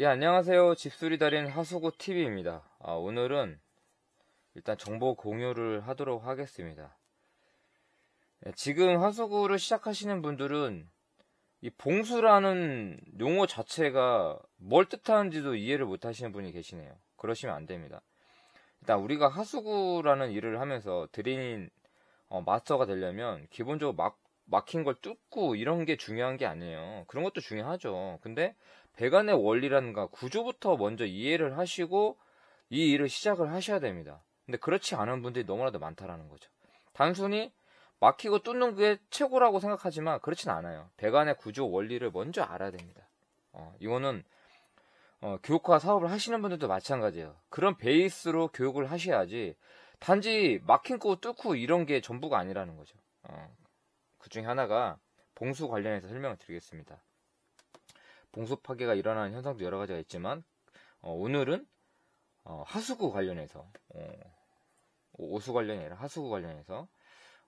예 안녕하세요 집수리 달인 하수구 TV입니다 아, 오늘은 일단 정보 공유를 하도록 하겠습니다 예, 지금 하수구를 시작하시는 분들은 이 봉수라는 용어 자체가 뭘 뜻하는지도 이해를 못 하시는 분이 계시네요 그러시면 안 됩니다 일단 우리가 하수구라는 일을 하면서 드린 어, 마스터가 되려면 기본적으로 막 막힌 걸 뚫고 이런 게 중요한 게 아니에요. 그런 것도 중요하죠. 근데 배관의 원리라는가 구조부터 먼저 이해를 하시고 이 일을 시작을 하셔야 됩니다. 근데 그렇지 않은 분들이 너무나도 많다라는 거죠. 단순히 막히고 뚫는 게 최고라고 생각하지만 그렇진 않아요. 배관의 구조 원리를 먼저 알아야 됩니다. 어, 이거는 어, 교육과 사업을 하시는 분들도 마찬가지예요. 그런 베이스로 교육을 하셔야지 단지 막힌 거 뚫고 이런 게 전부가 아니라는 거죠. 어, 그 중에 하나가 봉수 관련해서 설명을 드리겠습니다. 봉수 파괴가 일어나는 현상도 여러 가지가 있지만 어, 오늘은 어, 하수구 관련해서 어, 오수 관련이 아니라 하수구 관련해서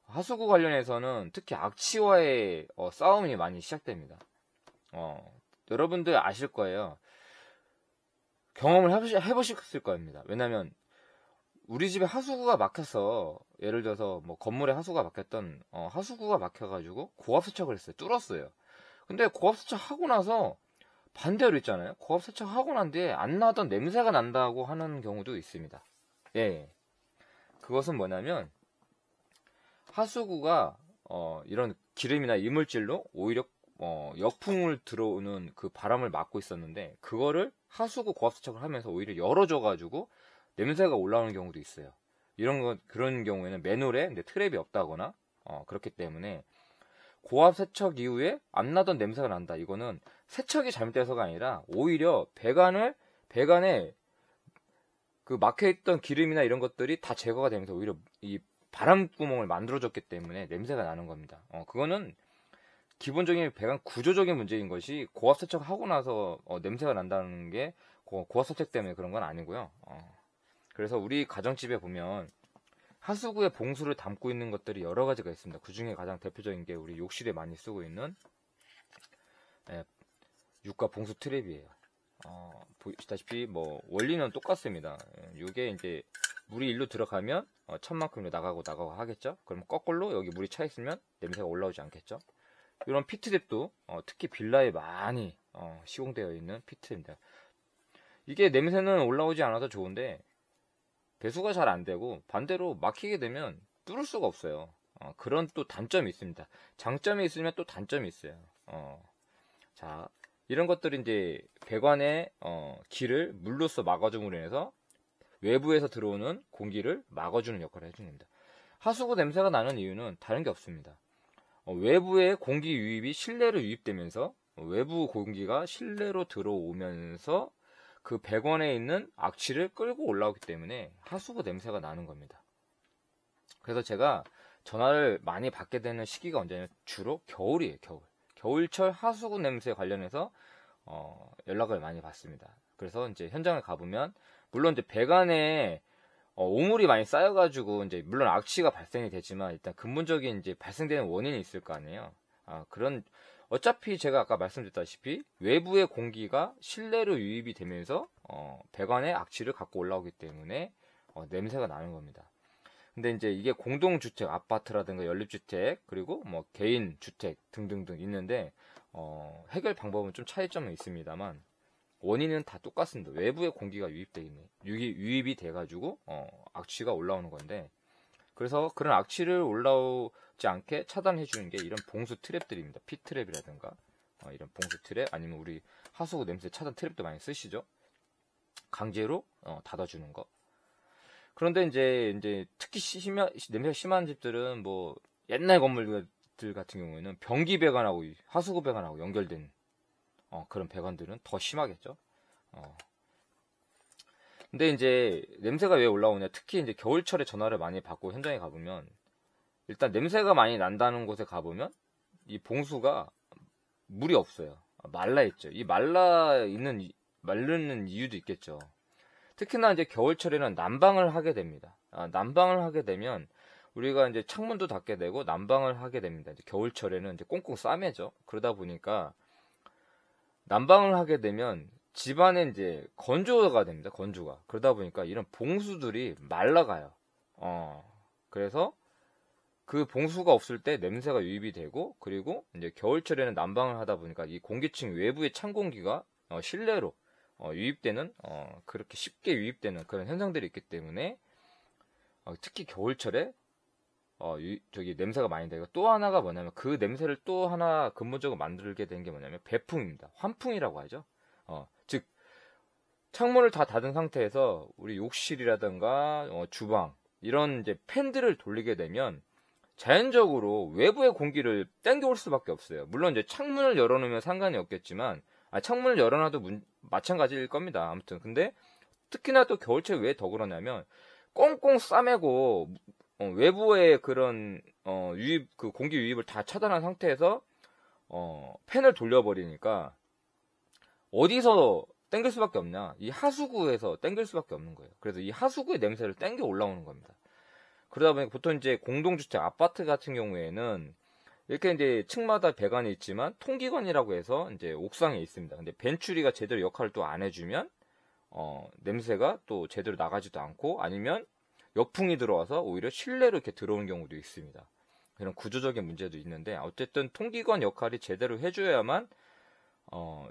하수구 관련해서는 특히 악취와의 어, 싸움이 많이 시작됩니다. 어, 여러분들 아실 거예요. 경험을 해보셨을 겁니다. 왜냐하면 우리 집에 하수구가 막혀서 예를 들어서 뭐 건물에 하수구가 막혔던 어, 하수구가 막혀가지고 고압 세척을 했어요. 뚫었어요. 근데 고압 세척하고 나서 반대로 있잖아요. 고압 세척하고 난 뒤에 안 나던 냄새가 난다고 하는 경우도 있습니다. 예. 예. 그것은 뭐냐면 하수구가 어, 이런 기름이나 이물질로 오히려 어, 역풍을 들어오는 그 바람을 막고 있었는데 그거를 하수구 고압 세척을 하면서 오히려 열어줘가지고 냄새가 올라오는 경우도 있어요. 이런 것 그런 경우에는 맨홀에 근데 트랩이 없다거나 어, 그렇기 때문에 고압 세척 이후에 안 나던 냄새가 난다. 이거는 세척이 잘못돼서가 아니라 오히려 배관을 배관에 그 막혀 있던 기름이나 이런 것들이 다 제거가 되면서 오히려 이 바람 구멍을 만들어줬기 때문에 냄새가 나는 겁니다. 어, 그거는 기본적인 배관 구조적인 문제인 것이 고압 세척하고 나서 어, 냄새가 난다는 게 고, 고압 세척 때문에 그런 건 아니고요. 어. 그래서 우리 가정집에 보면 하수구에 봉수를 담고 있는 것들이 여러 가지가 있습니다. 그 중에 가장 대표적인 게 우리 욕실에 많이 쓰고 있는 예, 육과 봉수 트랩이에요. 어, 보시다시피 뭐 원리는 똑같습니다. 이게 예, 이제 물이 일로 들어가면 어, 천만큼 나가고 나가고 하겠죠. 그럼 거꾸로 여기 물이 차 있으면 냄새가 올라오지 않겠죠. 이런 피트랩도 어, 특히 빌라에 많이 어, 시공되어 있는 피트입니다. 이게 냄새는 올라오지 않아서 좋은데 배수가 잘 안 되고 반대로 막히게 되면 뚫을 수가 없어요. 어, 그런 또 단점이 있습니다. 장점이 있으면 또 단점이 있어요. 어, 자, 이런 것들이 이제 배관의 어, 길을 물로써 막아줌으로 인해서 외부에서 들어오는 공기를 막아주는 역할을 해줍니다. 하수구 냄새가 나는 이유는 다른 게 없습니다. 어, 외부의 공기 유입이 실내로 유입되면서 외부 공기가 실내로 들어오면서 그배원에 있는 악취를 끌고 올라오기 때문에 하수구 냄새가 나는 겁니다. 그래서 제가 전화를 많이 받게 되는 시기가 언제냐면 주로 겨울이에요, 겨울. 겨울철 하수구 냄새 관련해서 어, 연락을 많이 받습니다. 그래서 이제 현장을 가보면 물론 이제 배관에 어, 오물이 많이 쌓여가지고 이제 물론 악취가 발생이 되지만 일단 근본적인 이제 발생되는 원인이 있을 거 아니에요. 아, 그런 어차피 제가 아까 말씀드렸다시피 외부의 공기가 실내로 유입이 되면서 어, 배관에 악취를 갖고 올라오기 때문에 어, 냄새가 나는 겁니다. 근데 이제 이게 공동주택, 아파트라든가 연립주택, 그리고 뭐 개인주택 등등등 있는데, 어, 해결 방법은 좀 차이점은 있습니다만, 원인은 다 똑같습니다. 외부의 공기가 유입돼 있네. 유입, 유입이 돼가지고, 어, 악취가 올라오는 건데, 그래서 그런 악취를 올라오지 않게 차단해 주는 게 이런 봉수 트랩들입니다. 피 트랩이라든가 어, 이런 봉수 트랩 아니면 우리 하수구 냄새 차단 트랩도 많이 쓰시죠. 강제로 어, 닫아주는 거. 그런데 이제 이제 특히 심한 냄새가 심한 집들은 뭐 옛날 건물들 같은 경우에는 변기 배관하고 하수구 배관하고 연결된 어, 그런 배관들은 더 심하겠죠. 어, 근데 이제 냄새가 왜 올라오냐? 특히 이제 겨울철에 전화를 많이 받고 현장에 가보면 일단 냄새가 많이 난다는 곳에 가보면 이 봉수가 물이 없어요. 말라 있죠. 이 말라 있는 말르는 이유도 있겠죠. 특히나 이제 겨울철에는 난방을 하게 됩니다. 아, 난방을 하게 되면 우리가 이제 창문도 닫게 되고 난방을 하게 됩니다. 이제 겨울철에는 이제 꽁꽁 싸매죠. 그러다 보니까 난방을 하게 되면 집안에 이제 건조가 됩니다. 건조가. 그러다 보니까 이런 봉수들이 말라가요. 어. 그래서 그 봉수가 없을 때 냄새가 유입이 되고 그리고 이제 겨울철에는 난방을 하다 보니까 이 공기층 외부의 찬 공기가 어, 실내로 어, 유입되는 어, 그렇게 쉽게 유입되는 그런 현상들이 있기 때문에 어, 특히 겨울철에 어, 유, 저기 냄새가 많이 되고또 하나가 뭐냐면 그 냄새를 또 하나 근본적으로 만들게 된 게 뭐냐면 배풍입니다. 환풍이라고 하죠. 어, 즉 창문을 다 닫은 상태에서 우리 욕실이라든가 어, 주방 이런 이제 팬들을 돌리게 되면 자연적으로 외부의 공기를 땡겨올 수밖에 없어요. 물론 이제 창문을 열어놓으면 상관이 없겠지만 아, 창문을 열어놔도 문, 마찬가지일 겁니다. 아무튼 근데 특히나 또 겨울철 왜 더 그러냐면 꽁꽁 싸매고 어, 외부의 그런 어, 유입 그 공기 유입을 다 차단한 상태에서 어, 팬을 돌려버리니까 어디서 땡길 수밖에 없냐? 이 하수구에서 땡길 수밖에 없는 거예요. 그래서 이 하수구의 냄새를 땡겨 올라오는 겁니다. 그러다 보니 까 보통 이제 공동주택 아파트 같은 경우에는 이렇게 이제 층마다 배관이 있지만 통기관이라고 해서 이제 옥상에 있습니다. 근데 벤츄리가 제대로 역할을 또 안 해주면 어, 냄새가 또 제대로 나가지도 않고 아니면 역풍이 들어와서 오히려 실내로 이렇게 들어오는 경우도 있습니다. 그런 구조적인 문제도 있는데 어쨌든 통기관 역할이 제대로 해줘야만 어,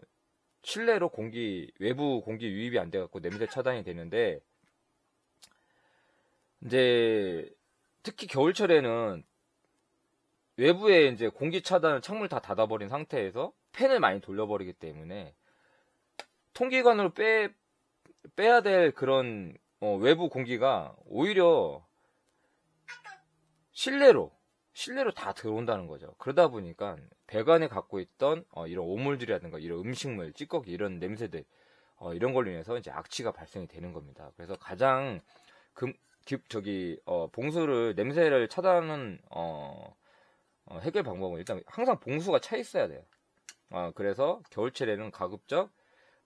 실내로 공기 외부 공기 유입이 안 돼갖고 냄새 차단이 되는데 이제 특히 겨울철에는 외부에 이제 공기 차단을 창문 다 닫아버린 상태에서 팬을 많이 돌려버리기 때문에 통기관으로 빼 빼야 될 그런 어, 외부 공기가 오히려 실내로 실내로 다 들어온다는 거죠. 그러다 보니까 배관에 갖고 있던 어, 이런 오물들이라든가 이런 음식물, 찌꺼기 이런 냄새들 어, 이런 걸로 인해서 이제 악취가 발생이 되는 겁니다. 그래서 가장 금, 기, 저기 어, 봉수를 냄새를 차단하는 어, 어, 해결 방법은 일단 항상 봉수가 차 있어야 돼요. 어, 그래서 겨울철에는 가급적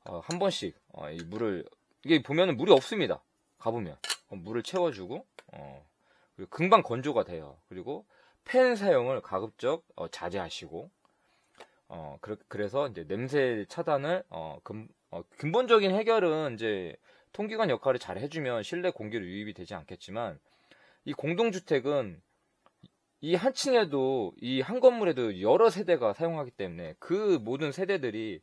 어, 한 번씩 어, 이 물을 이게 보면은 물이 없습니다. 가보면 어, 물을 채워주고 어, 그리고 금방 건조가 돼요. 그리고 팬 사용을 가급적 어, 자제하시고 어, 그, 래서 이제 냄새 차단을 어, 근, 어, 근본적인 해결은 이제 통기관 역할을 잘 해주면 실내 공기로 유입이 되지 않겠지만 이 공동주택은 이 한 층에도 이 한 건물에도 여러 세대가 사용하기 때문에 그 모든 세대들이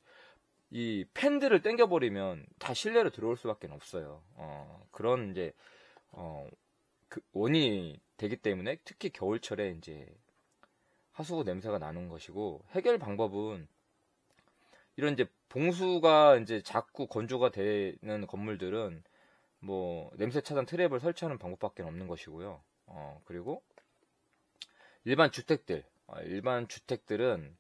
이 팬들을 땡겨버리면 다 실내로 들어올 수밖에 없어요. 어, 그런 이제 어, 그 원인이 되기 때문에 특히 겨울철에 이제 하수구 냄새가 나는 것이고 해결 방법은 이런 이제 봉수가 이제 자꾸 건조가 되는 건물들은 뭐 냄새 차단 트랩을 설치하는 방법밖에 없는 것이고요. 어 그리고 일반 주택들 어, 일반 주택들은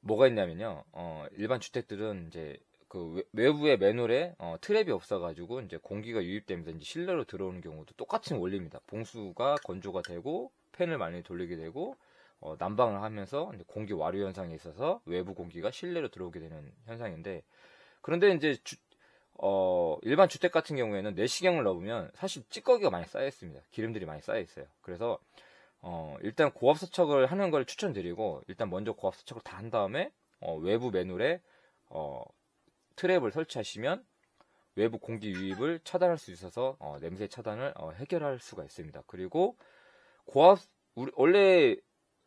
뭐가 있냐면요. 어 일반 주택들은 이제 그 외부의 맨홀에 어, 트랩이 없어가지고 이제 공기가 유입되면서 이제 실내로 들어오는 경우도 똑같은 원리입니다. 봉수가 건조가 되고 팬을 많이 돌리게 되고 어, 난방을 하면서 공기 와류 현상에 있어서 외부 공기가 실내로 들어오게 되는 현상인데 그런데 이제 주, 어, 일반 주택 같은 경우에는 내시경을 넣으면 사실 찌꺼기가 많이 쌓여 있습니다. 기름들이 많이 쌓여 있어요. 그래서 어, 일단 고압 세척을 하는 걸 추천드리고 일단 먼저 고압 세척을 다 한 다음에 어, 외부 맨홀에 어, 트랩을 설치하시면 외부 공기 유입을 차단할 수 있어서 어, 냄새 차단을 어, 해결할 수가 있습니다. 그리고 고압 우리, 원래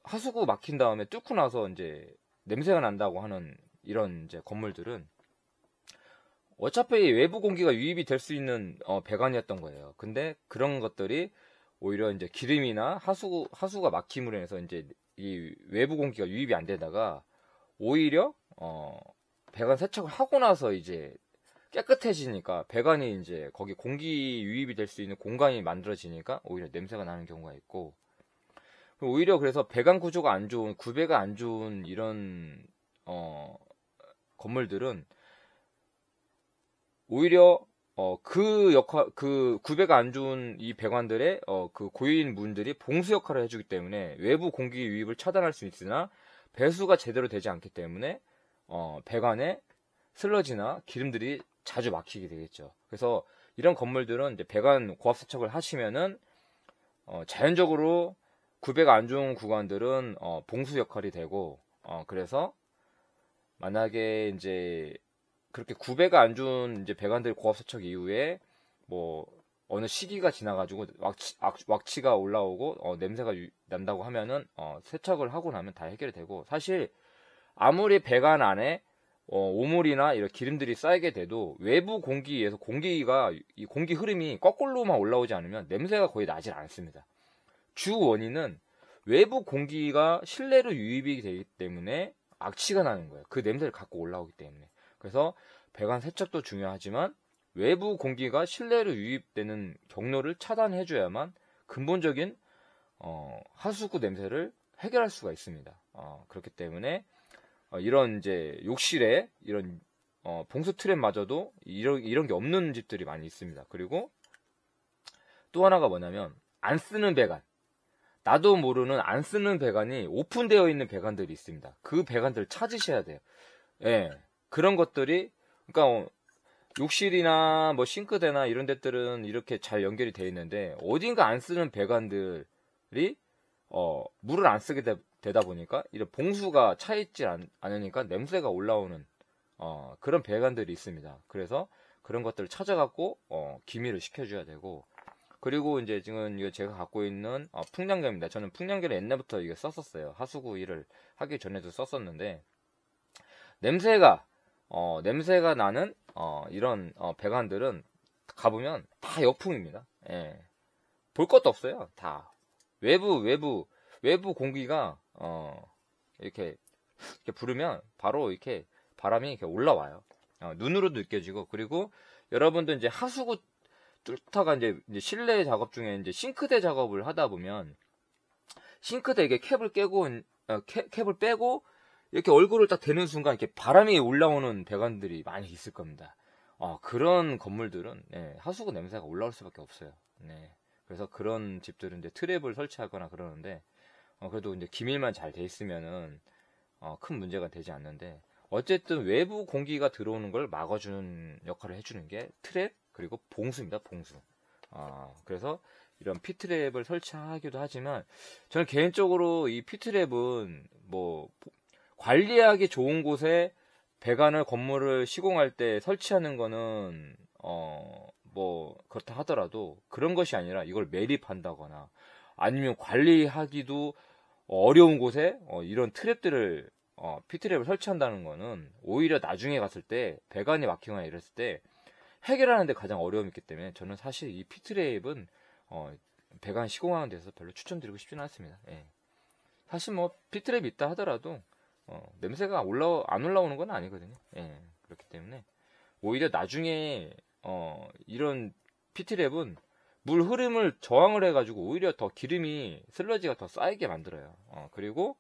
하수구 막힌 다음에 뚫고 나서 이제 냄새가 난다고 하는 이런 이제 건물들은 어차피 외부 공기가 유입이 될 수 있는 어, 배관이었던 거예요. 근데 그런 것들이 오히려 이제 기름이나 하수구 하수가 막힘으로 인 해서 이제 이 외부 공기가 유입이 안 되다가 오히려 어 배관 세척을 하고 나서 이제 깨끗해지니까 배관이 이제 거기 공기 유입이 될 수 있는 공간이 만들어지니까 오히려 냄새가 나는 경우가 있고 오히려 그래서 배관 구조가 안 좋은 구배가 안 좋은 이런 어 건물들은 오히려 어그 역할 그 구배가 안 좋은 이 배관들의 어그 고인 문들이 봉수 역할을 해주기 때문에 외부 공기 유입을 차단할 수 있으나 배수가 제대로 되지 않기 때문에 어, 배관에 슬러지나 기름들이 자주 막히게 되겠죠. 그래서 이런 건물들은 이제 배관 고압 세척을 하시면은 어, 자연적으로 구배가 안 좋은 구간들은 어, 봉수 역할이 되고 어, 그래서 만약에 이제 그렇게 구배가 안 좋은 이제 배관들 고압 세척 이후에 뭐 어느 시기가 지나가지고 왁치, 왁치가 올라오고 어, 냄새가 유, 난다고 하면은 어, 세척을 하고 나면 다 해결이 되고 사실 아무리 배관 안에 어, 오물이나 이런 기름들이 쌓이게 돼도 외부 공기에서 공기가 이 공기 흐름이 거꾸로만 올라오지 않으면 냄새가 거의 나질 않습니다. 주 원인은 외부 공기가 실내로 유입이 되기 때문에 악취가 나는 거예요. 그 냄새를 갖고 올라오기 때문에. 그래서 배관 세척도 중요하지만 외부 공기가 실내로 유입되는 경로를 차단해줘야만 근본적인 어, 하수구 냄새를 해결할 수가 있습니다. 어, 그렇기 때문에 어, 이런 이제 욕실에 이런 어, 봉수 트랩마저도 이런 이런 게 없는 집들이 많이 있습니다. 그리고 또 하나가 뭐냐면 안 쓰는 배관. 나도 모르는 안 쓰는 배관이 오픈되어 있는 배관들이 있습니다. 그 배관들을 찾으셔야 돼요. 예. 그런 것들이 그러니까 어, 욕실이나 뭐 싱크대나 이런 데들은 이렇게 잘 연결이 돼 있는데 어딘가 안 쓰는 배관들이 어, 물을 안 쓰게 되, 되다 보니까 이런 봉수가 차 있지 않, 으니까 냄새가 올라오는 어, 그런 배관들이 있습니다. 그래서 그런 것들을 찾아갖고 어, 기미를 시켜줘야 되고 그리고 이제 지금 이거 제가 갖고 있는 어, 풍량계입니다. 저는 풍량계를 옛날부터 이게 썼었어요. 하수구 일을 하기 전에도 썼었는데 냄새가 어, 냄새가 나는 어, 이런 어, 배관들은 가보면 다 여풍입니다. 예. 볼 것도 없어요. 다 외부 외부 외부 공기가 어 이렇게, 이렇게 부르면 바로 이렇게 바람이 이렇게 올라와요. 어, 눈으로 느껴지고 그리고 여러분도 이제 하수구 뚫다가 이제, 이제 실내 작업 중에 이제 싱크대 작업을 하다 보면 싱크대 에 캡을 깨고 어, 캡, 캡을 빼고 이렇게 얼굴을 딱 대는 순간 이렇게 바람이 올라오는 배관들이 많이 있을 겁니다. 어, 그런 건물들은 네, 하수구 냄새가 올라올 수밖에 없어요. 네. 그래서 그런 집들은 이제 트랩을 설치하거나 그러는데 어, 그래도 이제 기밀만 잘 돼 있으면은 어, 큰 문제가 되지 않는데 어쨌든 외부 공기가 들어오는 걸 막아주는 역할을 해주는 게 트랩 그리고 봉수입니다 봉수. 어, 그래서 이런 피트랩을 설치하기도 하지만 저는 개인적으로 이 피트랩은 뭐 관리하기 좋은 곳에 배관을 건물을 시공할 때 설치하는 거는 어 뭐 그렇다 하더라도 그런 것이 아니라 이걸 매립한다거나 아니면 관리하기도 어, 어려운 곳에 어, 이런 트랩들을 어, 피트랩을 설치한다는 거는 오히려 나중에 갔을 때 배관이 막히거나 이랬을 때 해결하는데 가장 어려움이 있기 때문에 저는 사실 이 피트랩은 어, 배관 시공하는 데서 별로 추천드리고 싶지는 않습니다. 예. 사실 뭐 피트랩이 있다 하더라도 어, 냄새가 올라 안 올라오는 건 아니거든요. 예. 그렇기 때문에 오히려 나중에 어, 이런 피트랩은 물 흐름을 저항을 해가지고 오히려 더 기름이 슬러지가 더 쌓이게 만들어요. 어, 그리고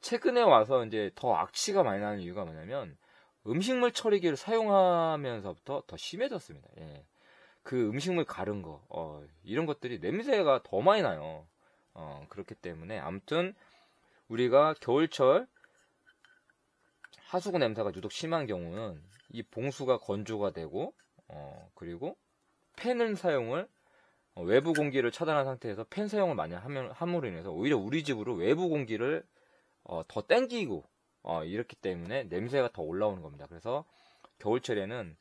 최근에 와서 이제 더 악취가 많이 나는 이유가 뭐냐면 음식물 처리기를 사용하면서부터 더 심해졌습니다. 예. 그 음식물 가른 거, 어, 이런 것들이 냄새가 더 많이 나요. 어, 그렇기 때문에 아무튼 우리가 겨울철 하수구 냄새가 유독 심한 경우는 이 봉수가 건조가 되고, 어, 그리고 팬을 사용을 어, 외부 공기를 차단한 상태에서 팬 사용을 많이 함으로 인해서 오히려 우리 집으로 외부 공기를 어, 더 땡기고 어, 이렇기 때문에 냄새가 더 올라오는 겁니다. 그래서 겨울철에는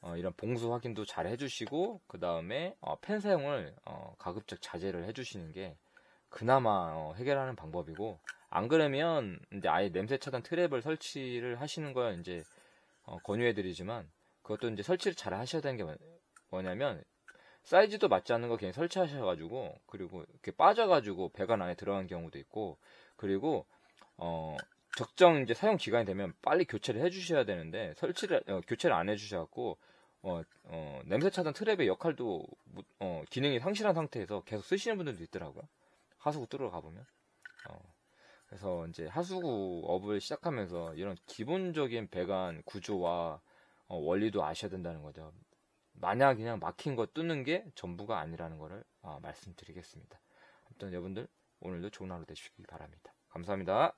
어, 이런 봉수 확인도 잘 해주시고 그 다음에 팬 어, 사용을 어, 가급적 자제를 해주시는 게 그나마 해결하는 방법이고 안 그러면 이제 아예 냄새 차단 트랩을 설치를 하시는 걸 이제 권유해드리지만 그것도 이제 설치를 잘 하셔야 되는 게 뭐냐면 사이즈도 맞지 않는 거 괜히 설치하셔가지고 그리고 이렇게 빠져가지고 배관 안에 들어간 경우도 있고 그리고 어 적정 이제 사용 기간이 되면 빨리 교체를 해주셔야 되는데 설치를 어, 교체를 안 해주셔갖고 어, 어, 냄새 차단 트랩의 역할도 어, 기능이 상실한 상태에서 계속 쓰시는 분들도 있더라고요. 하수구 뚫으러 가보면. 어, 그래서 이제 하수구 업을 시작하면서 이런 기본적인 배관 구조와 어, 원리도 아셔야 된다는 거죠. 만약 그냥 막힌 거 뚫는 게 전부가 아니라는 거를 어, 말씀드리겠습니다. 아무 여러분들 오늘도 좋은 하루 되시길 바랍니다. 감사합니다.